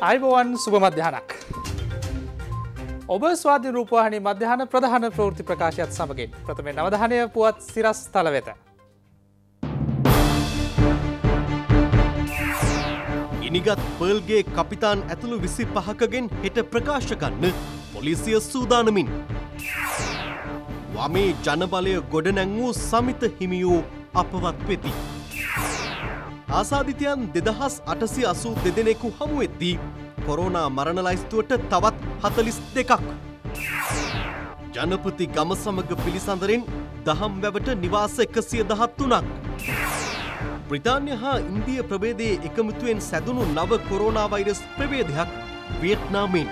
අයිබෝවන් සුබ මධ්‍යහනක්. ඔබ ස්වාධි රූපවාහනි මධ්‍යහන ප්‍රධාන ප්‍රෘති ප්‍රකාශයත් සමගින් ප්‍රථමේ නවධානය පුවත් සිරස් තල වෙත. ඉනිගත් පර්ල්ගේ කපිතාන් ඇතුළු විසි පහකගෙන් හෙට ප්‍රකාශ කන්න පොලිසිය සූදානමින්. වමේ ජනබලය ගොඩනැංවූ සමිත හිමියූ අපවත් වෙති. ආසාධිතයන් දෙදහස් අටසි අසූ දෙදෙනෙකු හමුවෙද්දී කොරෝනා මරණ ලයිස්තුවට තවත් හතලිස් දෙකක්. ජනපති ගම සමග පිළිසඳරෙන් දහම් වැවට නිවාස එකසිය දහත්තුනක්. ප්‍රධාන්‍ය හා ඉන්දිය ප්‍රබේදයේ එකමුතුවෙන් සැදුණු නව කොරෝනා වෛරස් ප්‍රවේදයක් වියට්නාමෙන්.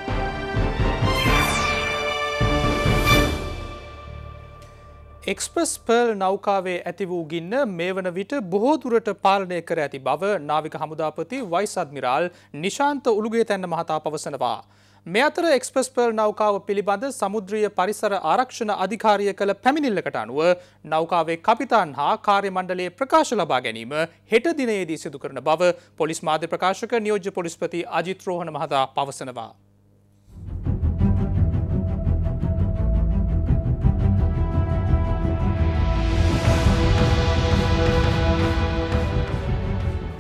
එක්ස්ප්‍රස් පර්ල් නෞකාවේ ඇති වූ ගින්න මේ වන විට බොහෝදුරට පාලනය කර ඇති බව නාවික හමුදාපති vice admiral Nishantha Ulugetenne මහතා පවසනවා. මෙ අතර එක්ස්ප්‍රස් පර්ල් නෞකාව පිළිබඳ සමුද්‍රිය පරිසර ආරක්ෂණ අධිකාරිය කළ පැමිණිල්ලකට අනුව නෞකාවේ කපිතාන් හා කාර්යමණ්ඩලයේ ප්‍රකාශ ලබා ගැනීම හෙට දිනයේදී සිදු කරන බව පොලිස් මාධ්‍ය ප්‍රකාශක නියෝජ්‍ය පොලිස්පති අජිත්‍රෝහණ මහතා පවසනවා.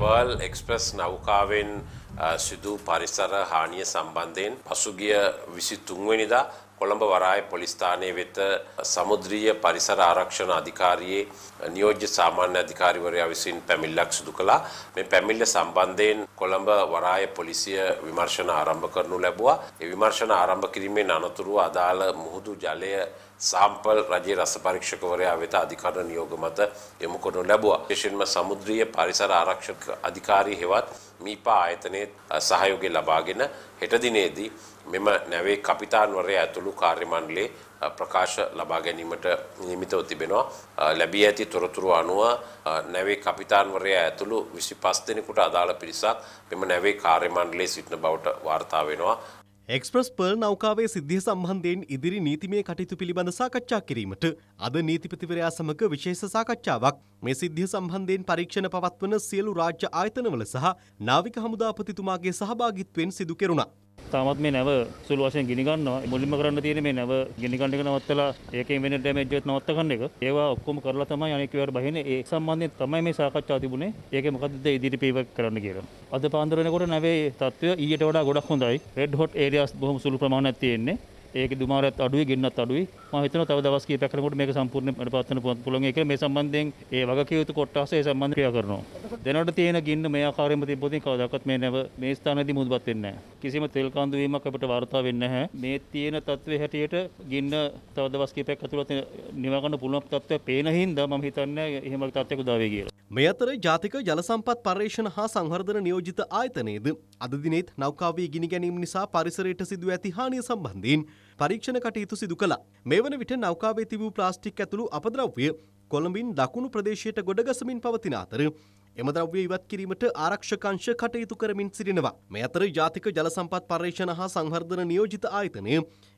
පර්ල් එක්ස්ප්‍රස් නෞකාවෙන් සිදු පරිසර හානිය සම්බන්ධයෙන් පසුගිය විසි තුන්වෙනිදා කොළඹ වරාය පොලිස්ථානය වෙත සමුද්‍රීය පරිසර ආරක්ෂණ අධිකාරයේ නියෝජ්‍ය සාමාන්‍ය අධිකාරිවරයා විසින් පැමිල්ලක් සිදු කළා. මේ පැමිල්ල සම්බන්ධයෙන් කොළඹ වරාය පොලිසිය විමර්ශන ආරම්භ කරනු ලැබුවා. ඒ විමර්ශන ආරම්භ කිරීමෙන් අනතුරුව අදාළ මුහුදු ජලය සාම්පල් රජයේ රස පරීක්ෂකවරයා වෙත අධිකරණ නියෝග මත යොමු කරනු ලැබුවා. විශේෂයෙන්ම සමුද්‍රීය පරිසර ආරක්ෂක අධිකාරී හෙවත් මීපා ආයතනයේ සහයෝගය ලබාගෙන හෙට දිනේදී මෙම නැවේ කපිතාන්වරයා ඇතුළු කාර්ය මණ්ඩලයේ ප්‍රකාශ ලබා ගැනීමට නියමිතව තිබෙනවා. ලැබී ඇති තොරතුරු අනුව නැවේ කපිතාන්වරයා ඇතුළු 25 දෙනෙකුට අදාළ පිරිසක් මෙම නැවේ කාර්ය මණ්ඩලයේ සිටින බවට වාර්තා වෙනවා. එක්ස්ප්‍රස් පර්ල් නෞකාවේ සිද්ධිය සම්බන්ධයෙන් ඉදිරි නීතිමය කටයුතු පිළිබඳ සාකච්ඡා කිරීමට අද නීතිපතිවරයා සමග විශේෂ සාකච්ඡාවක් මේ සිද්ධිය සම්බන්ධයෙන් පරීක්ෂණ පවත්වන සියලු රාජ්‍ය ආයතනවල සහ නාවික හමුදාපතිතුමාගේ සහභාගිත්වයෙන් සිදු කෙරුණා. තාමත් මේ නැව සුළු වශයෙන් ගිනි ගන්නවා. මුලින්ම කරන්න තියෙන්නේ මේ නැව ගිනි ගන්න එක නවත්තලා ඒකෙන් වෙන ඩැමේජ් එකත් නවත්ත ගන්න එක. ඒවා ඔක්කොම කරලා තමයි අනෙක් ඒවාට බහින්නේ. ඒ සම්බන්ධයෙන් තමයි මේ සාකච්ඡාව තිබුණේ. ඒකේ මොකද්ද ඉදිරි පීවර් කරන්න කියලා. අද පාන්දර වෙනකොට නැවේ තත්ත්වය ඊට වඩා ගොඩක් හොඳයි. රෙඩ් හොට් ඒරියාස් බොහොම සුළු ප්‍රමාණයක් තියෙන්නේ. ඒක දුමාරත් අඩුයි ගෙන්නත් අඩුයි මම හිතනවා තව දවස් කිහිපයක් කරනකොට මේක සම්පූර්ණයෙන් වැඩපත් වෙන පුළුවන් ඒක මේ සම්බන්ධයෙන් ඒ වගකීතු කොටස ඒ සම්බන්ධ ක්‍රියා කරනවා දැනට තියෙන ගින්න මේ ආකාරයෙන්ම තිබ්බොතින් කවදාකවත් මේ නැව මේ ස්ථානයේදී මුදපත් වෙන්නේ නැහැ කිසිම තෙල් කඳු වීමක් අපිට වාර්තා වෙන්නේ නැහැ මේ තියෙන තත්ත්වයේ හැටියට ගින්න තව දවස් කිහිපයක් ඇතුළත නිවා ගන්න පුළුවන් තත්ත්වය පේන හින්දා මම හිතන්නේ එහෙම තත්ත්වයක් උදා වෙයි කියලා මේ අතර ජාතික ජලසම්පත් පර්යේෂණ හා සංහර්ධන නියෝජිත ආයතනයේද අද දිනෙත් නෞකාවේ ගිනි ගැනීම නිසා පරිසරයට සිදුව ඇති හානිය සම්බන්ධයෙන් පරීක්ෂණ කටයුතු සිදු කළා. මේ වන විට නෞකාවේ තිබූ ප්ලාස්ටික් ඇතුළු අපද්‍රව්‍ය කොළඹින් දකුණු ප්‍රදේශයට ගොඩගසමින් පවතින අතර එම ද්‍රව්‍ය ඉවත් කිරීමට ආරක්ෂකංශ කටයුතු කරමින් සිටිනවා. මේ අතර ජාතික ජල සම්පත් පර්යේෂණ හා සංවර්ධන නියෝජිත ආයතනය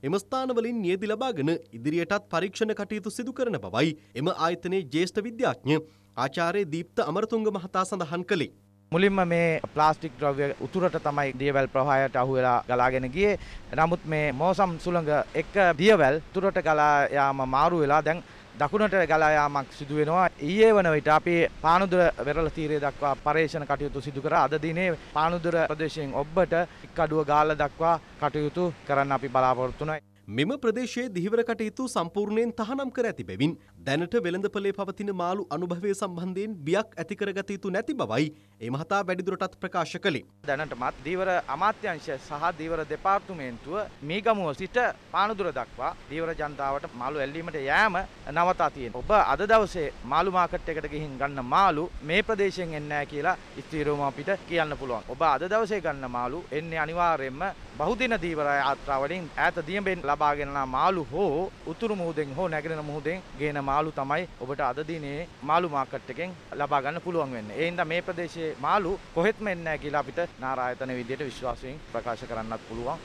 එම ස්ථානවලින් නියදි ලබාගෙන ඉදිරියටත් පරීක්ෂණ කටයුතු සිදු කරන බවයි එම ආයතනයේ ජ්‍යෙෂ්ඨ විද්‍යාඥ ආචාර්ය දීප්ත අමරතුංග මහතා සඳහන් කළේ. මුලින්ම මේ ප්ලාස්ටික් ද්‍රව්‍ය උතුරට තමයි දියවැල් ප්‍රවාහයට අහු වෙලා ගලාගෙන ගියේ. නමුත් මේ මෝසම් සුළඟ එක දියවැල් උතුරට ගලා යාම මාරු වෙලා දැන් දකුණට ගලා යාමක් සිදු වෙනවා. ඊයේ වන විට අපි පානුදුර වෙරළ තීරය දක්වා පරේෂණ කටයුතු සිදු කරා. අද දිනේ පානුදුර ප්‍රදේශයෙන් ඔබට එක්කඩුව ගාල්ල දක්වා කටයුතු කරන්න අපි බලාපොරොත්තු වෙනවා. මෙම ප්‍රදේශයේ දිහිවර කටයුතු සම්පූර්ණයෙන් තහනම් කර ඇති බැවින් දැනට වෙළඳපලේ පවතින මාළු අනුභවය සම්බන්ධයෙන් බියක් ඇති කරගත යුතු නැති බවයි ඒ මහතා වැඩිදුරටත් ප්‍රකාශ කළේ. දැනටමත් දීවර අමාත්‍යංශය සහ දීවර දෙපාර්තමේන්තුව මේ ගමුව සිට පානදුර දක්වා දීවර ජනතාවට මාළු ඇල්ලීමට යෑම නවතා තියෙනවා. ඔබ අද දවසේ මාළු මාකට් එකට ගිහින් ගන්න මාළු මේ ප්‍රදේශයෙන් එන්නේ නැහැ කියලා ස්ථිරවම අපිට කියන්න පුළුවන්. ඔබ අද දවසේ ගන්න මාළු එන්නේ අනිවාර්යයෙන්ම බහුදින දීවර යාත්‍රා වලින් ඈත දියඹෙන් ලබාගෙන මාළු හෝ උතුරු මුහුදෙන් හෝ නැගෙනහිර මුහුදෙන් ගේන මාළු මාළු තමයි ඔබට අද දිනේ මාළු මාකට් එකෙන් ලබා ගන්න පුළුවන් වෙන්නේ. ඒ හින්දා මේ ප්‍රදේශයේ මාළු කොහෙත්ම එන්නේ නැහැ කියලා අපිට නාරායතන විදියට විශ්වාසයෙන් ප්‍රකාශ කරන්නත් පුළුවන්.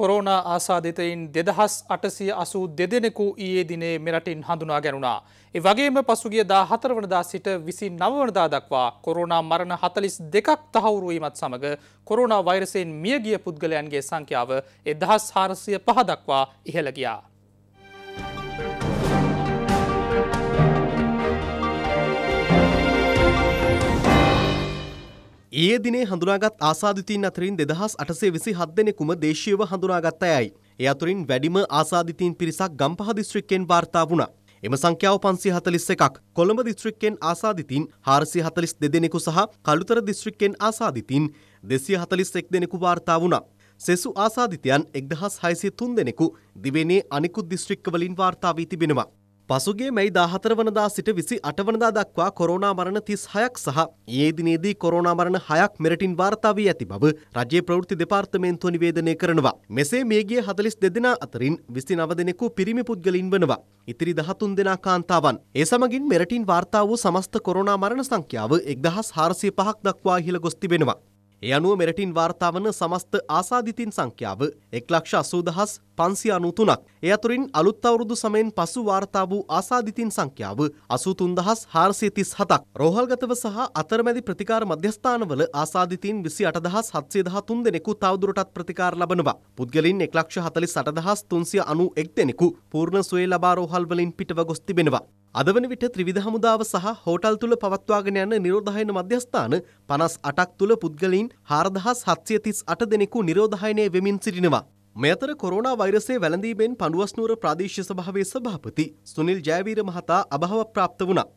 කොරෝණ ආසාධිතයින් දෙදහස් අටසිය අසූ දෙදෙනෙකු ඊයේ දිනේ මෙරටින් හඳුනා ගැනුණා. ඒ වගේම පසුගිය දා හතරවනදා සිට විසි නවවනදා දක්වා කොරෝනා මරණ හතලිස් දෙකක් තහවුරුවීමත් සමඟ කොරෝනා වෛරසයෙන් මියගිය පුද්ගලයන්ගේ සංඛ්‍යාව එදහස් හාරසිය පහදක්වා ඉහළගියා. ඒ දිනේ හඳුනාගත් ආසාධිතීන් අතරින් දෙදහස් අටසේ විසි හත් දෙනෙකුම දේශීව හඳුනාගත් අයයි. ඒ අතුරින් වැඩිම ආසාධිතීන් පිරිසක් ගම්පහ දිස්ත්‍රික්කෙන් වාර්තා වුණා. එම සංඛ්‍යාව පන්සි හතලිස් එකක් කොළඹ දිස්ත්‍රික්කෙන් ආසාධිතින් හාරසි හතලිස් දෙදෙනෙකු සහ කළුතර දිස්ත්‍රික්කෙන් ආසාධිතින් දෙසිය හතලිස් එක් දෙනෙකු වාර්තා වුණා. සෙසු ආසාධිතයන් එක්දහස් හයිසි තුන් දෙනෙකු දිවෙනේ අනිකුත් දිස්ත්‍රික්කවලින් වාර්තා වී තිබෙනවා. පසුගේ මැයි 14 වනදා සිට 28 වනදා දක්වා කොරෝනා මරණ 36ක් සහ ඊයේ දිනේදී කොරෝනා මරණ 6ක් මෙරටින් වාර්තා වී ඇති බව රජයේ ප්‍රවෘත්ති දෙපාර්තමේන්තුව නිවේදනය කරනවා. මෙසේ මියගිය 42 දෙනා අතරින් 29 දෙනෙකු පිරිමි පුද්ගලින් වනවා. ඉතිරි 13 දෙනා කාන්තාවන්. ඒ සමගින් මෙරටින් වාර්තා වූ සමස්ත කොරෝනා මරණ සංඛ්‍යාව 1405ක් දක්වා ඉහළ ගොස් තිබෙනවා. ඒ අනුව මෙරටින් වාර්තාාවන සමස්ත ආසාධිතින් සංඛ්‍යාව එක් ලක්ෂ අසූදහස් පන්සි අනුතුනක්. එය අතුරින් අලුත් අවුරුදු සමයෙන් පසු වාර්තා වූ ආසාධිතින් සංඛ්‍යාව අසූතුන්දහස් හාරසියතිස් හතක්. රෝහල්ගතව සහ අතරමැදි ප්‍රතිකාර මධ්‍යස්ථානවල ආසාධිතින් විසි අටදහස් හත්සේදහතුන් දෙනෙකු තවදුරටත් ප්‍රතිකාර ලබනවා. පුද්ගලින් එක් ලක්ෂ හතලිස් අටදහස් තුන්සිය අනු එක් දෙනෙකු පූර්ණ සුවේ ලබා රෝහල්වලින් පිටව ගොස් තිබෙනවා. අද වන විට ත්‍රිවිධ හමුදාව සහ හෝටල් තුළ පවත්වාගෙන යන නිරෝධායන මධ්‍යස්ථාන 58ක් තුළ පුද්ගලයින් 4738 දෙනෙකු නිරෝධායනය වෙමින් සිටිනවා. මේ අතර කොරෝනා වෛරසයේ වැළඳීමෙන් පඬුවස්නුවර ප්‍රාදේශීය සභාවේ සභාපති සුනිල් ජයවීර මහතා අභාව ප්‍රාප්ත වුණා.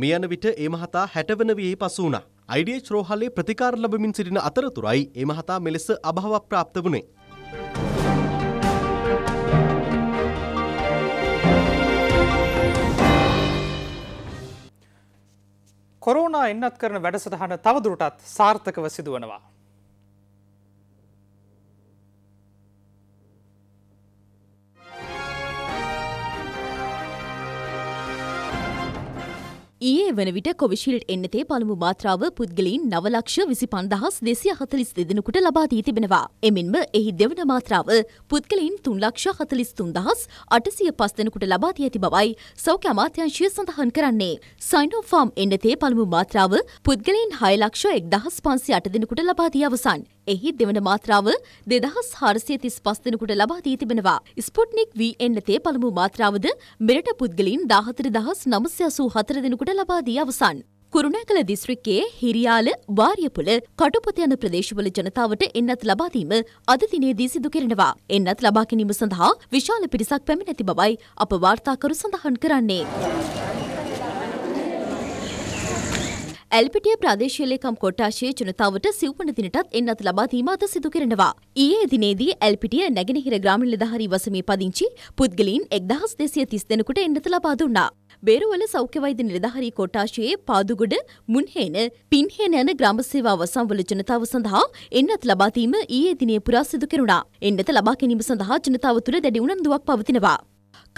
මේ යන විට ඒ මහතා 60 වන වියෙහි පසු වුණා. IDH රෝහලේ ප්‍රතිකාර ලැබමින් සිටින අතරතුරයි ඒ මහතා මෙලෙස අභාව ප්‍රාප්ත වුණේ. කොරෝනා එන්නත් කරන වැඩසටහන තවදුරටත් සාර්ථකව සිදුවනවා. ඊයේ වන විට කොවිශිල්ඩ් එන්නතේ පළමු මාත්‍රාව පුද්ගලයින් නවලක්ෂ විසි පන්දහස් දෙසිය හතලිස් දෙදෙනකුට ලබා දී තිබෙනවා. එමෙන්ම එහි දෙවන මාත්‍රාව පුද්ගලයින් තුන්ලක්ෂ හතලිස් තුන්දහස් අටසිය පස් දෙනකුට ලබා දී ඇති බවයි සෞඛ්‍ය අමාත්‍යංශය සඳහන් කරන්නේ. සයිනෝෆාම් එන්නතේ පළමු මාත්‍රාව පුද්ගලයින් හයලක්ෂ එක්දහස් පන්සි අට දෙනකුට ලබා දී අවසන්. එහි දෙවන මාත්‍රාව දෙදහස් හාරසිය තිස් පස් දෙනකුට ලබා දී තිබෙනවා. ස්පොට්නික් වීඑන් තේ පළමු මාත්‍රාවද මෙරට පුද්ගලින් දාහතර දහස් නමසය අසූ හතර දෙනකුට ලබා දී අවසන්. කුරුණෑකළ දිස්ත්‍රික්කයේ හිරියාල වාර්යපුල කටුපොත යන ප්‍රදේශවල ජනතාවට එන්නත් ලබාදීම අද දිනේදී සිදු කරනවා. එන්නත් ලබා ගැනීම සඳහා විශාල පිරිසක් පැමිණැති බවයි අප වාර්තාකරු සඳහන් කරන්නේ. ඇල්පිටිය ප්‍රදේශීලේකම් කොට්ටාශයේ ජනතාවට සිව්වන දිනටත් එන්නත් ලබා දීම අද සිදු කරනවා. ඊයේ දිනේදී ඇල්පිටිය නැගෙනහිර ග්‍රාමීණ ලෙඩහරි වසමේ පදිංචි පුද්ගලයින් 1230 දෙනෙකුට එන්නත් ලබා දුන්නා. බේරුවල සෞඛ්‍ය වෛද්‍ය නිලධාරී කොට්ටාශයේ පාදුගොඩ, මුන්හේන, පින්හේන යන ග්‍රාම සේවා අවසන්වල ජනතාව සඳහා එන්නත් ලබා දීම ඊයේ දිනේ පුරා සිදු කෙරුණා. එන්නත ලබා ගැනීම සඳහා ජනතාව තුළ දැඩි උනන්දුවක් පවතිනවා.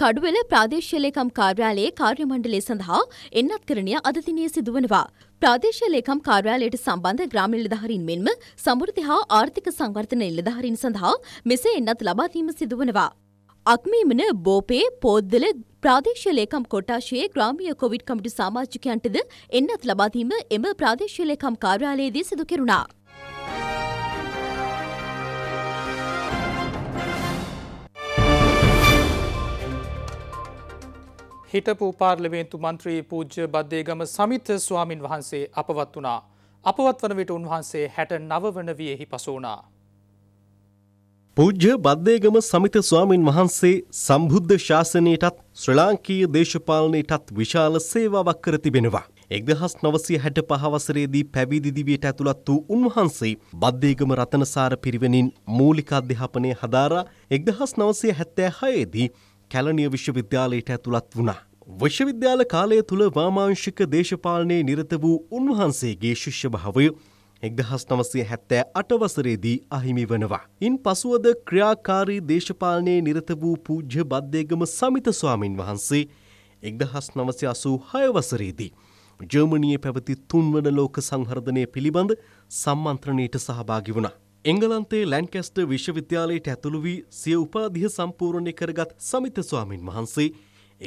කඩුවෙල ප්‍රාදේශීය ලේකම් කාර්යාලයේ කාර්යමණ්ඩලය සඳහා එන්නත්කරණය අද දිනේ සිදුවනවා. ප්‍රාදේශීය ලේකම් කාර්යාලයට සම්බන්ධ ග්‍රාම නිලධාරීන් මෙන්ම සමෘද්ධි හා ආර්ථික සංවර්ධන නිලධාරීන් සඳහා මෙසේ එන්නත් ලබා දීම සිදුවනවා. අක්මීමන බෝපේ පෝද්දල ප්‍රාදේශීය ලේකම් කොට්ටාශයේ ග්‍රාමීය කොවිඩ් කමිටු සමාජිකයන්ටද එන්නත් ලබා දීම එම ප්‍රාදේශීය ලේකම් කාර්යාලයේදී සිදු කෙරුණා. හිටපු පාර්ලිමේන්තු මන්ත්‍රී පූජ්‍ය බද්දේගම සමිත ස්වාමින් වහන්සේ අපවත් වනා. අපවත් වන විට උන්වහන්සේ හැට නවවන වියෙහි පසුවනා. පූජ්‍ය බද්දේගම සමිත ස්වාමින් වහන්සේ සම්බුද්ධ ශාසනයටත් ශ්‍ර ලාංකීය දේශපාලනයටත් විශාල සේවාවක් කර තිබෙනවා. එක්දහස් නවසය හැට පහවසරේදී පැවිදිදිවියට ඇතුළත් වූ උන්වහන්සේ බද්ධේගම රතනසාර පිරිවෙනින් මූලික අධ්‍යාපනය හදාරා එක්දහස් නවසය හැත්තෑ හයේදී කැලනිය විශ්වවිද්‍යාලයට ඇතුළත් වුණා. විශ්වවිද්‍යාල කාලය තුළ වාමාංශික දේශපාලනයේ නිරත වූ උන්වහන්සේගේ ශිෂ්‍ය භාවය එක්දහස් නවසය හැත්තෑ අටවසරේදී අහිමි වනවා. ඉන් පසුවද ක්‍රියාකාරී දේශපාලනයේ නිරත වූ පූජ්‍ය බද්ධයගම සමිත ස්වාමීන් වහන්සේ එක්දහස් නවසය අසූ හයවසරේදී. ජර්මණයේ පැවති තුන්වන ලෝක සංහර්ධනය පිළිබඳ සම්මන්ත්‍රණයට සහභාගි වුණා. එංගලන්තේ ලැන්කැස්ට විශ්වවිද්‍යාලයට ඇතුළු වී සිය උපාධිය සම්පූර්ණය කරගත් සමිත ස්වාමින් වහන්සේ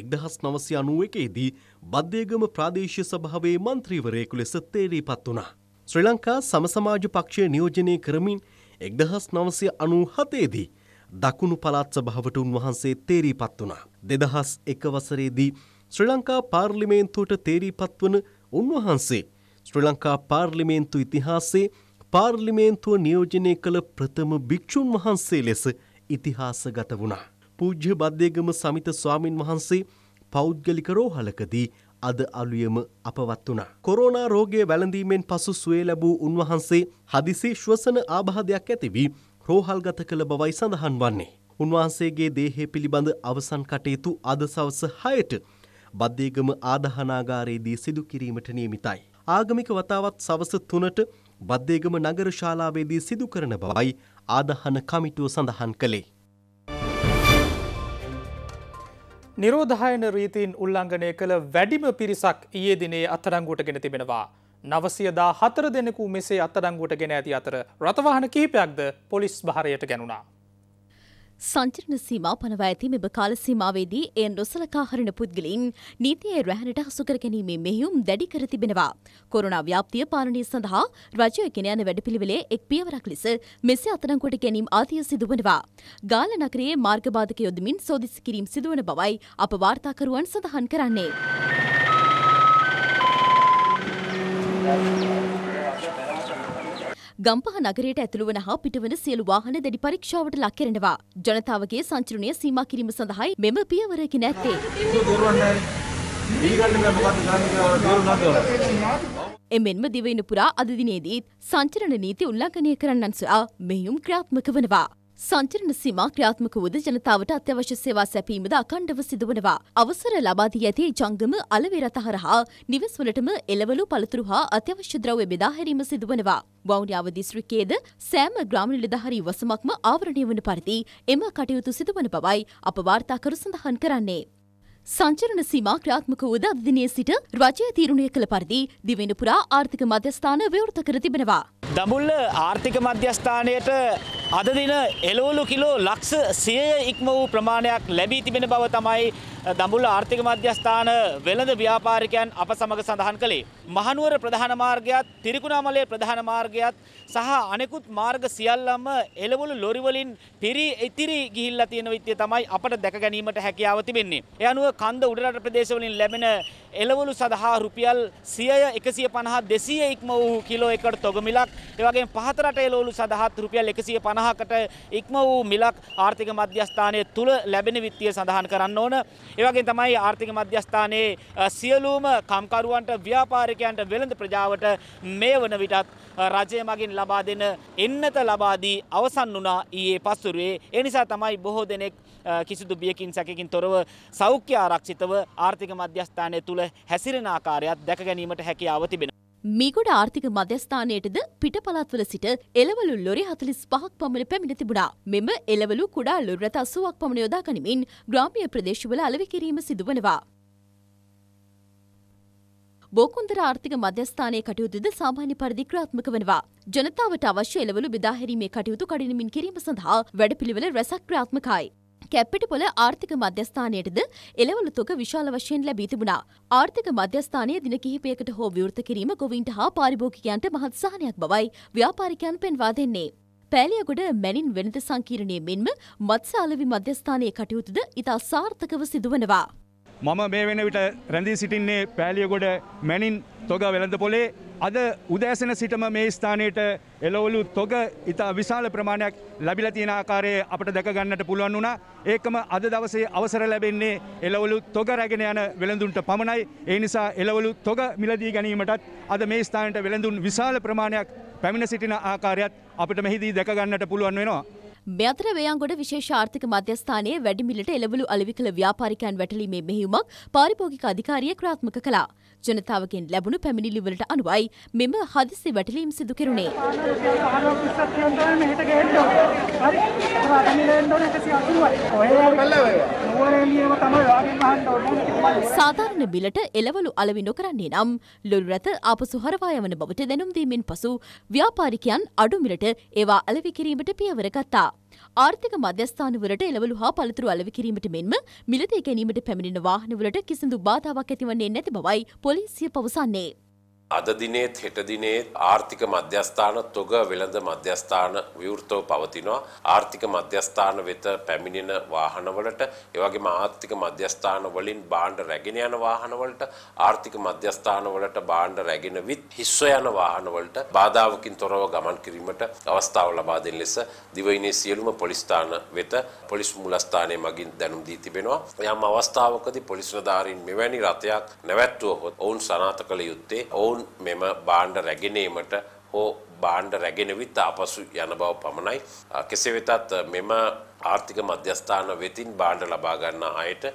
එක්දහස් නවසය අනුවකේදී බද්ධයගම ප්‍රාදේශය සභාවේ මන්ත්‍රීවරයෙකු ලෙස තේරීපත් වුණා. ශ්‍රී ලංකා සමසමාජ පක්ෂය නියෝජනය කරමින් එක්දහස් නවසය අනූ හතේදී දකුණු පළාත් සභාවට උන්වහන්සේ තේරීපත් වුණා. දෙදහස් එක වසරේදී ශ්‍රී ලංකා පාර්ලිමේන්තුවට තේරීපත් වන උන්වහන්සේ ශ්‍රී ලංකා පාර්ලිමේන්තු ඉතිහාසේ පාර්ලිමේන්තුව නියෝජනය කළ ප්‍රථම භික්‍ෂූන් වහන්සේ ලෙස ඉතිහාසගත වුණා. පූජ්‍ය බද්දේගම සමිත ස්වාමින් වහන්සේ පෞද්ගලික රෝහලකදී අද අලුයම අපවත් වුණා. කොරෝනා රෝගය වැළඳීමෙන් පසු සුවේ ලැබූ උන්වහන්සේ හදිසි ශ්වසන ආබාධයක් ඇති වී රෝහල්ගත කළ බවයි සඳහන් වන්නේ. උන්වහන්සේගේ දේහය පිළිබඳ අවසන් කටයුතු අද සවස 6ට බද්දේගම ආදාහනාගාරයේදී සිදු කිරීමට නියමිතයි. ආගමික වතාවත් සවස 3ට බද්දේගම නගර ශාලාවේදී සිදු කරන බවයි ආදාහන කමිටුව සඳහන් කළේ. නිරෝධායන රීතීන් උල්ලංඝනය කළ වැඩිම පිරිසක් ඊයේ දිනේ අත්අඩංගුවට ගෙන තිබෙනවා. නවසියදා හතර දෙනෙකු මෙසේ අත්අඩංගුවට ගෙන ඇති අතර රථවාහන කිහිපයක්ද පොලිස් භාරයට ගැනුණා. සංචරණ සීමා පනවා ඇති මෙබ කාල සීමාවේදී එය නොසලකා හරින පුද්ගලින් නීතියේ රැහනට හසුකර ගැනීමේ මෙහියුම් දැඩි කර තිබෙනවා. කොරුණා ව්‍යාප්තිය පාලනය සඳහා රජය ගෙන යන වැඩපිළිවෙලේ එක් පියවරක් ලෙස මෙසේ අත්අඩංගුවට ගැනීම ආදිය සිදුවනවා. ගාල නගරයේ මාර්ගබාධක යොදමින් සෝදිසි කිරීම සිදුවන බවයි අප වාර්තාකරුවන් සඳහන් කරන්නේ. Thank you. ගම්පහ නගරයට ඇතුළුවන හා පිටවන සියලු වාහන දැඩි පරීක්ෂාවට ලක් කරනවා. ජනතාවගේ සංචරණය සීමා කිරීම සඳහායි මෙම පියවරකින් ඇත්තේ. එමෙන්ම දිවයින පුරා අද දිනේදීත් සංචරණ නීති උල්ලංඝනය කරන්නන් සොයා මෙහියුම් ක්‍රියාත්මක වනවා. සංචරණ සීමා ක්‍රියාත්මක වූද ජනතාවට අත්‍යවශ්‍ය සේවා සැපීමද අකණ්ඩව සිදුවනවා. අවසර ලබා දී ඇති ජංගම අලවි රථ හරහා නිවෙස් වලටම එළවලු පළතුරු හා අත්‍යවශ්‍ය ද්‍රව්‍ය බෙදා හැරීම සිදුවනවා. වවුනියාව දිස්ත්‍රික්කයේද සෑම ග්‍රාම නිලධාරී වසමක්ම ආවරණය වන පරිදි එම කටයුතු සිදුවන බවයි අප වාර්තාකරු සඳහන් කරන්නේ. සංචරණ සීමා ක්‍රාත්මක වූද අද දිනේ සිට රජය තීරණය කළ පරිදි දිවෙන පුරා ආර්ථික මධ්‍යස්ථාන විවෘත කර තිබෙනවා. දඹුල්ල ආර්ථික මධ්‍යස්ථානයට අද දින එළවලු කිලෝ ලක්ෂ 100 ඉක්ම වූ ප්‍රමාණයක් ලැබී තිබෙන බව තමයි දඹුල්ල ආර්ථික මධ්‍යස්ථාන වෙළඳ ව්‍යාපාරිකයන් අප සමග සඳහන් කළේ. මහනුවර ප්‍රධාන මාර්ගයත් තිරිකුණාමලය ප්‍රධාන මාර්ගයත් සහ අනෙකුත් මාර්ග සියල්ලම එළවලු ලොරිවලින් පිරි ඉතිරි ගිහිල්ලා තියෙන විත්‍ය තමයි අපට දැක ගැනීමට හැකියාව තිබෙන්නේ. ඒ අනුව කන්ද උඩරට ප්‍රදේශවලින් ලැබෙන එළවලු සඳහා රුපියල් සියය එකසිය පණහ දෙසිය ඉක්ම වූ කිලෝ එකට තොග මිලක් ඒවගේ පහතරට එළවලු සඳහත් රුපියල් එකසිය පණහකට ඉක්ම වූ මිලක් ආර්ථික මධ්‍යස්ථානය තුළ ලැබෙන විත්තිය සඳහන් කරන්න ඕන ඒවගේ තමයි ආර්ථික මධ්‍යස්ථානයේ සියලූම කම්කරුවන්ට ව්‍යාපාරිකයන්ට වෙළඳ ප්‍රජාවට මේ වන විටත් රජය මගින් ලබා දෙන එන්නත ලබාදී අවසන් වුණා ඊයේ පස්තුරුවේ එනිසා තමයි බොහෝ දෙනෙක් කිසිදු බියකින් සැකකින් තොරව සෞඛ්‍ය ආරක්ෂිතව ආර්ථික මධ්‍යස්ථානය තුළ සමග හැසිරෙන ආකාරයත් දැක ගැනීමට හැකියාව තිබෙනවා. මිගොඩ ආර්ථික මධ්‍යස්ථානයටද පිටපළාත්වල සිට එළවලු ලොරි 45ක් පමණ පැමිණ තිබුණා. මෙම එළවලු කුඩා ලොරි රථ 80ක් පමණ යොදා ගනිමින් ග්‍රාමීය ප්‍රදේශවල අලෙවි කිරීම සිදුවනවා. බෝකුන්දර ආර්ථික මධ්‍යස්ථානයේ කටයුතුද සාමාන්‍ය පරිදි ක්‍රියාත්මක වෙනවා. ජනතාවට අවශ්‍ය එළවලු බෙදාහැරීමේ කටයුතු කඩිනමින් කිරීම සඳහා වැඩපිළිවෙල රැසක් ක්‍රියාත්මකයි. කැප්පිටිපොල ආර්ථික මධ්‍යස්ථානයටද එළවලු තුක විශාල වශයෙන් ලැබී තිබුණා. ආර්ථික මධ්‍යස්ථානය දින කිහිපයකට හෝ විවෘත කිරීම ගොවින්ට හා පාරිභෝගිකයන්ට මහත් සහනයක් බවයි ව්‍යාපාරිකයන් පෙන්වා දෙන්නේ. පෑලියගොඩ මැනින් වෙනද සංකීර්ණයේ මෙන්ම මත්ස්‍ය අලෙවි මධ්‍යස්ථානයේ කටයුතුද ඉතා සාර්ථකව සිදුවනවා. මම මේ වෙන විට රැඳී සිටින්නේ පෑලියගොඩ මැනින් තොග වෙළඳ පොලේ අද උදෑසන සිටම මේ ස්ථානයට එළවලු තොග ඉතා විශාල ප්‍රමාණයක් ලැබිලා තියෙන ආකාරයේ අපට දැක ගන්නට පුළුවන් වුණා. ඒකම අද දවසේ අවසර ලැබෙන්නේ එළවලු තොග රැගෙන යන වෙළඳුන්ට පමණයි. ඒ නිසා එළවලු තොග මිලදී ගැනීමටත් අද මේ ස්ථානයට වෙළඳුන් විශාල ප්‍රමාණයක් පැමිණ සිටින ආකාරයත් අපිට මෙහිදී දැක ගන්නට පුළුවන් වෙනවා. මෙතර වේයන්ගොඩ විශේෂ ආර්ථික මධ්‍යස්ථානයේ වැඩිමිලට එළවලු අලෙවි කළ ව්‍යාපාරිකයන් වැටලීමේ මෙහෙයුමක් පාරිභෝගික අධිකාරිය ක්‍රියාත්මක කළා. ජනතාවගෙන් ලැබුණු පැමිණිලි වලට අනුවයි මෙම හදිසි වැටලීම් සිදු කෙරුණේ. හරි. සාධාරණ බිලට එලවලු අලවි නොකරන්නේ නම් ලොල් රැත ආපසු හරවා යවන බවට දැනුම් දීමෙන් පසු ව්‍යාපාරිකයන් අඩු මිලට ඒවා අලවි කිරීමට පියවර ගත්තා. ආර්ථික මධ්‍යස්ථානවලට එලවලු හා පළතුරු අලවි කිරීමට මෙන්ම මිලදී ගැනීමට පැමිණෙන වාහනවලට කිසිදු බාධාවක් ඇතිවන්නේ නැති බවයි පොලිසිය පවසන්නේ. අද දිනේත් හෙට දිනේත් ආර්ථික මධ්‍යස්ථාන තොග වෙළඳ මධ්‍යස්ථාන විවෘතව පවතිනවා ආර්ථික මධ්‍යස්ථාන වෙත පැමිණෙන වාහනවලට එවැගේම ආර්ථික මධ්‍යස්ථාන වලින් බාණ්ඩ රැගෙන යන වාහනවලට ආර්ථික මධ්‍යස්ථාන වලට බාණ්ඩ රැගෙන විත් හිස්ව යන වාහනවලට බාධාවකින් තොරව ගමන් කිරීමට අවස්ථාව ලබා දෙන ලෙස දිවයිනේ සියලුම පොලිස් ස්ථාන වෙත පොලිස් මූලස්ථානයේ මගින් දැනුම් දී තිබෙනවා යම් අවස්ථාවකදී පොලිස් නිලධාරීන් මෙවැනි රථයක් නැවැත්වුවහොත් ඔවුන් සනාථ කළ යුත්තේ ඔවුන් ඔවුන් මෙම බාණ්ඩ රැගෙනීමට හෝ බාණ්ඩ රැගෙන විත් ආපසු යන බව පමණයි. කෙසේ වෙතත් මෙම ආර්ථික මධ්‍යස්ථාන වෙතින් බාණ්ඩ ලබා ගන්නා අයට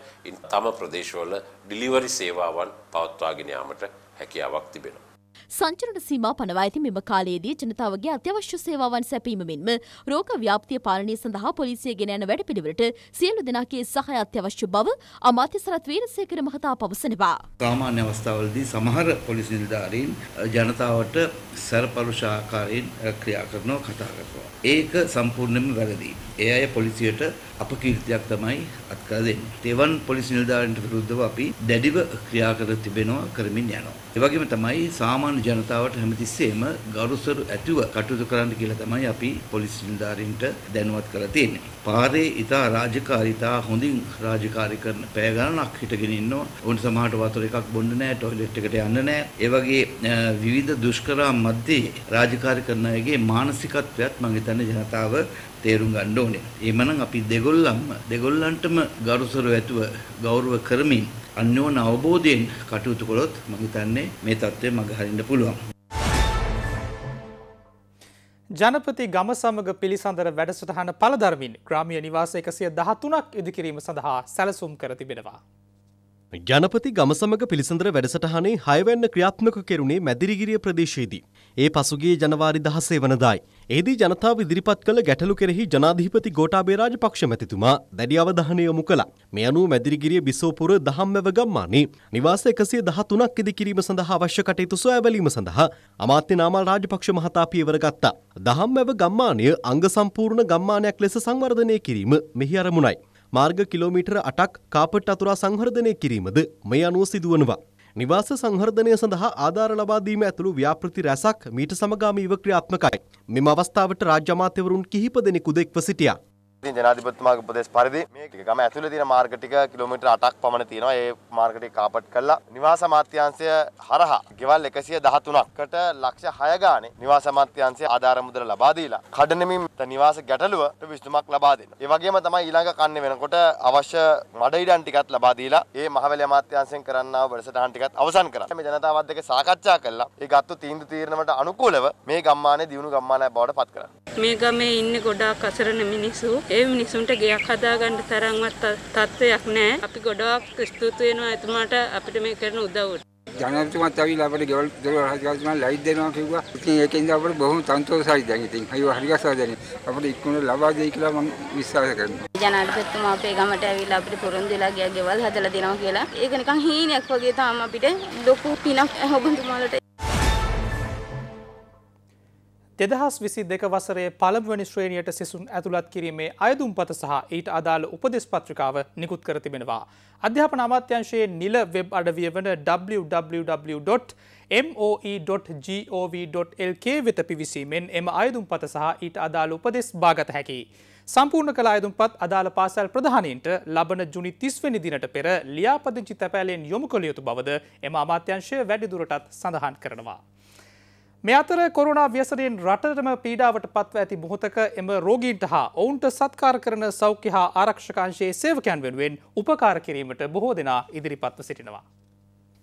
තම ප්‍රදේශවල ඩිලිවරි සේවාවන් පවත්වාගෙන යාමට හැකියාවක් තිබෙනවා. සංචරණ සීමා පනවා ඇති මෙම කාලයේදී ජනතාවගේ අත්‍යවශ්‍ය සේවාවන් සැපීම මෙන්ම රෝග ව්‍යාප්තිය පාලනය සඳහා පොලිසිය ගෙන යන වැඩපිළිවෙලට සියලු දෙනාගේ සහාය අත්‍යවශ්‍ය බව අමාත්‍ය සරත් වීරසේකර මහතා පවසනවා. සාමාන්‍ය අවස්ථාවලදී සමහර පොලිස් නිලධාරීන් ජනතාවට සරපරුෂ ආකාරයෙන් ක්‍රියා කරනවා කතා කරනවා. ඒක සම්පූර්ණයෙන්ම වැරදි. ඒ අය පොලිසියට අපකීර්තියක් තමයි අත්කර දෙන්නේ. තෙවන් පොලිස් නිලධාරීන්ට විරුද්ධව අපි දැඩිව ක්‍රියා කර තිබෙනවා කරමින් යනවා. ඒ වගේම තමයි සාමාන්‍ය ජනතාවට හැමතිස්සෙම ගරුසරු ඇතුව කටයුතු කරන්න කියලා තමයි අපි පොලිස් නිලධාරීන්ට දැනුවත් කරලා තියෙන්නේ. පාරේ ඉතා රාජකාරීතා හොඳින් රාජකාරී කරන පැය ගණනක් හිටගෙන ඉන්නවා. උන් සමහරට වතුර එකක් බොන්න නැහැ, টয়ලට් එකට යන්න නැහැ. ඒ වගේ විවිධ දුෂ්කරම් මැද්දේ රාජකාරී කරන අයගේ මානසිකත්වයත් මම හිතන්නේ ජනතාව තේරුම් ගන්න ඕනේ. එමනම් අපි දෙගොල්ලන්ම දෙගොල්ලන්ටම ගරුසරු ඇතුව ගෞරව කරමින් අන්‍යෝන අවබෝධයෙන් කටයුතු කළොත් මම හිතන්නේ මේ தත්ත්වය මගහරින්න පුළුවන්. ජනපති ගම සමග පිළිසඳර වැඩසටහන පළදරමින් ග්‍රාමීය නිවාස 113ක් ඉදිකිරීම සඳහා සැලසුම් කර තිබෙනවා. ජනපති ගම සමග පිළිසඳර වැඩසටහනේ හයවැන්න ක්‍රියාත්මක කෙරුණේ මැදිරිගිරිය ප්‍රදේශයේදී. ඒ පසුගිය ජනවාරි 16 වනදායි. එෙහිදී ජනතාව ඉදිරිපත් කළ ගැටලු කෙරෙහි ජනාධිපති ගෝඨාභය රාජපක්ෂ මැතිතුමා දැඩි අවධානය යොමු කළා. මේ අනුව මැදිරිගිරිය බිසෝපුර දහම්වැව ගම්මානයේ නිවාස 113ක් ඉදි කිරීම සඳහා අවශ්‍ය කටයුතු සොයා බැලීම සඳහා අමාත්‍ය නාමල් රාජපක්ෂ මහතා පියවර ගත්තා. දහම්වැව ගම්මානය අංග සම්පූර්ණ ගම්මානයක් ලෙස සංවර්ධනය කිරීම මෙහි අරමුණයි. මාර්ග කිලෝමීටර 8ක් කාපට් අතුරා සංවර්ධනය කිරීමද මේ අනුව සිදුවනවා. නිවාස සංහර්ධනය සඳහා ආධාර ලබා දීම ඇතුළු ව්‍යාපෘති රැසක් මීට සමගාමීව ක්‍රියාත්මකයි. මෙම අවස්ථාවට රාජ්‍ය අමාත්‍යවරුන් කිහිප දෙනෙකුද එක්ව සිටියා. ඉතින් ජනාධිපතිතුමාගේ උපදෙස් පරිදි මේ ගම ඇතුළේ තියෙන මාර්ග ටික කිලෝමීටර් 8ක් පමණ තියෙනවා. ඒ මාර්ග ටික කාපට් කළා. නිවාස අමාත්‍යාංශය හරහා ගෙවල් 113කට ලක්ෂ 6 ගානේ නිවාස අමාත්‍යාංශය ආධාර මුදල ලබා දීලා කඩනමින් නිවාස ගැටලුවට විසඳුමක් ලබා දෙනවා. ඒ වගේම තමයි ඊළඟ කන්නේ වෙනකොට අවශ්‍ය මඩ ඉඩම් ටිකත් ලබා දීලා ඒ මහවැලි අමාත්‍යාංශයෙන් කරන්නා වූ වැඩසටහන් ටිකත් අවසන් කරා. මේ ජනතාවත් එක්ක සාකච්ඡා කළා. ඒ ගත්තු තීන්දුව තීරණයට අනුකූලව මේ ගම්මානය දියුණු ගම්මානයක් බවට පත් කරා. මේ ගමේ ඉන්නේ ගොඩාක් අසරණ මිනිස්සු ඒ මිනිසුන්ට ගයක් හදාගන්න තරම්වත් තත්ත්වයක් නැහැ. අපි ගොඩක් ස්තුති වෙනවා එතුමාට අපිට මේ කරන උදව්වට. ජනාධිපතිතුමාත් ඇවිල්ලා අපිට ගෙවල් දොරවල් හදාගන්න ලයිට් දෙනවා කිව්වා. ඉතින් ඒකෙන් ඉඳන් අපිට බොහොම සන්තෝෂයි දැන් ඉතින්. අයියෝ හරිගසා දැන් අපිට ඉක්මනට ලබා දෙයි කියලා මම විශ්වාස කරනවා. ජනාධිපතිතුමා අපේ ගමට ඇවිල්ලා අපිට පොරොන්දු වෙලා ගියා ගෙවල් හදලා දෙනවා කියලා. ඒක නිකන් හීනයක් වගේ තමයි අපිට ලොකු පිනක් ඔබතුමාලට දෙදහස් විසි දෙක වසරේ පළමුවනි ශ්‍රේණියට සිසුන් ඇතුළත් කිරීමේ අයදුම්පත සහ ඊට අදාළ උපදෙස් පත්‍රිකාව නිකුත් කර තිබෙනවා. අධ්‍යාපන අමාත්‍යංශයේ නිල වෙබ් අඩවිය වන www.moe.gov.lk වෙත පිවිසීමෙන් එම අයදුම්පත සහ ඊට අදාළ උපදෙස් භාගත හැකි. සම්පූර්ණ කළ අයදුම්පත් අදාළ පාසල් ප්‍රධානීන්ට ලබන ජුනි තිස්වනි දිනට පෙර ලියාපදිංචි තැපෑලෙන් යොමු කළ යුතු බවද එම අමාත්‍යංශය වැඩිදුරටත් සඳහන් කරනවා. මේ අතර කොරුණා ව්‍යසරයෙන් රටටම පීඩාවට පත්ව ඇති මොහොතක එම රෝගීන්ට හා ඔවුන්ට සත්කාර කරන සෞඛ්‍ය හා ආරක්ෂකංශයේ සේවකයන් වෙනුවෙන් උපකාර කිරීමට බොහෝ දෙනා ඉදිරිපත්ව සිටිනවා.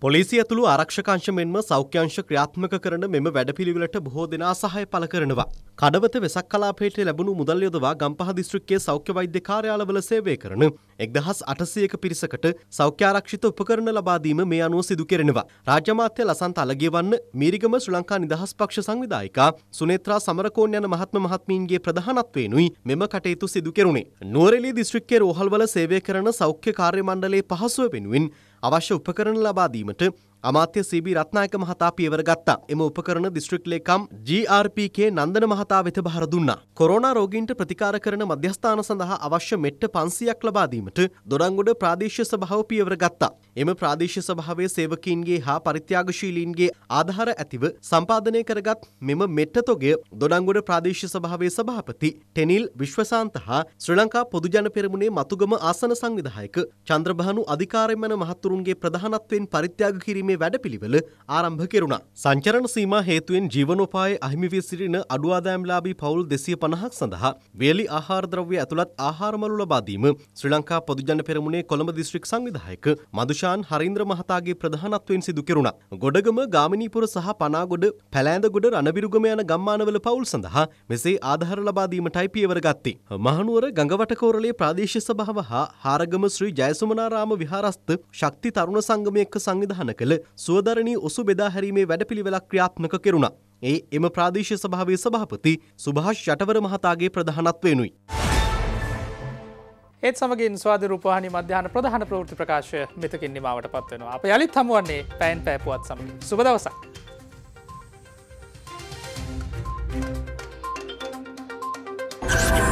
පොලිසිය ඇතුළු ආරක්ෂකංශ මෙන්ම සෞඛ්‍යංශ ක්‍රියාත්මක කරන මෙම වැඩපිළිවෙලට බොහෝ දෙනා සහාය පළ කරනවා. කඩවත වෙසක් කලාපයට ලැබුණු මුදල් යොදවා ගම්පහ දිස්ත්‍රික්කයේ සෞඛ්‍ය වෛද්‍ය කාර්යාලවල சேවය කරන 1800ක පිරිසකට සෞඛ්‍ය ආරක්ෂිත උපකරණ ලබා දීම මේ අනුව සිදු කෙරෙනවා. රාජ්‍ය මාත්‍ය ලසන්ත අලගියවන්න මීරිගම ශ්‍රී ලංකා නිදහස් පක්ෂ සංවිධායිකා සුනේත්‍රා සමරකෝන් යන මහත්ම මහත්මීන්ගේ ප්‍රධානත්වයෙනුයි මෙම කටයුතු සිදු කෙරුණේ. නුවරඑළිය දිස්ත්‍රික්කයේ රෝහල්වල சேවය කරන සෞඛ්‍ය කාර්ය මණ්ඩලයේ පහසුව වෙනුවෙන් අවශ්‍ය උපකරණ ලබා දීමට අමාත්‍ය සීබී රත්නායක මහතා පියවර ගත්තා. එම උපකරණ දිස්ත්‍රික් ලේකම් GRPK නන්දන මහතා වෙත බහර දුන්නා. කොරෝනා රෝගීන්ට ප්‍රතිකාර කරන මධ්‍යස්ථාන සඳහා අවශ්‍ය මෙට්ට 500ක් ලබා දීමට දොඩංගොඩ ප්‍රාදේශීය සභාව පියවර ගත්තා. එම ප්‍රාදේශීය සභාවේ සේවකීන්ගේ හා පරිත්‍යාගශීලීන්ගේ ආධාර ඇතිව සම්පාදනය කරගත් මෙම මෙට්ට තොගය දොඩංගොඩ ප්‍රාදේශීය සභාවේ සභාපති ටෙනිල් විශ්වසාන්ත හා ශ්‍රී ලංකා පොදුජන පෙරමුණේ මතුගම ආසන සංවිධායක චන්ද්‍රභානු අධිකාරිමන මහතුරුන්ගේ ප්‍රධානත්වයෙන් පරිත්‍යාග කිරීමේ මේ වැඩපිළිවෙල ආරම්භ කෙරුණා. සංචරණ සීමා හේතුවෙන් ජීවනෝපාය අහිමි වී සිටින අඩු ආදායම්ලාභී පවුල් 250ක් සඳහා වේලි ආහාර ද්‍රව්‍ය ඇතුළත් ආහාර මළු ලබා දීම ශ්‍රී ලංකා පොදුජන පෙරමුණේ කොළඹ දිස්ත්‍රික් සංවිධායක මදුෂාන් හරීන්ද්‍ර මහතාගේ ප්‍රධානත්වයෙන් සිදු කෙරුණා. ගොඩගම ගාමිණීපුර සහ පනාගොඩ පැලෑඳගොඩ රණබිරුගම යන ගම්මානවල පවුල් සඳහා මෙසේ ආධාර ලබා දීමටයි පියවර ගත්තේ. මහනුවර ගඟවටකෝරළේ ප්‍රාදේශීය සභාව හා හාරගම ශ්‍රී ජයසුමනාරාම විහාරස්ථ ශක්ති තරුණ සංගමයක සංවිධාන කළ සුවදරණී ඔසු බෙදාහැරීමේ වැඩපිළිවෙලක් ක්‍රියාත්මක කෙරුණා. ඒ එම ප්‍රාදේශීය සභාවේ සභාපති සුභාෂ් යටවර මහතාගේ ප්‍රධානත්වයෙනුයි. ඒත් සමගින් ස්වාධ රූපහනි මධ්‍යාන ප්‍රධාන ප්‍රෘති ප්‍රකාශය මෙතකින් නිමාවට පත්වෙනවා අප යළිත් හමුවන්නේ පැන් පැපුවත් සම සුබදවසක්.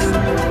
Thank you.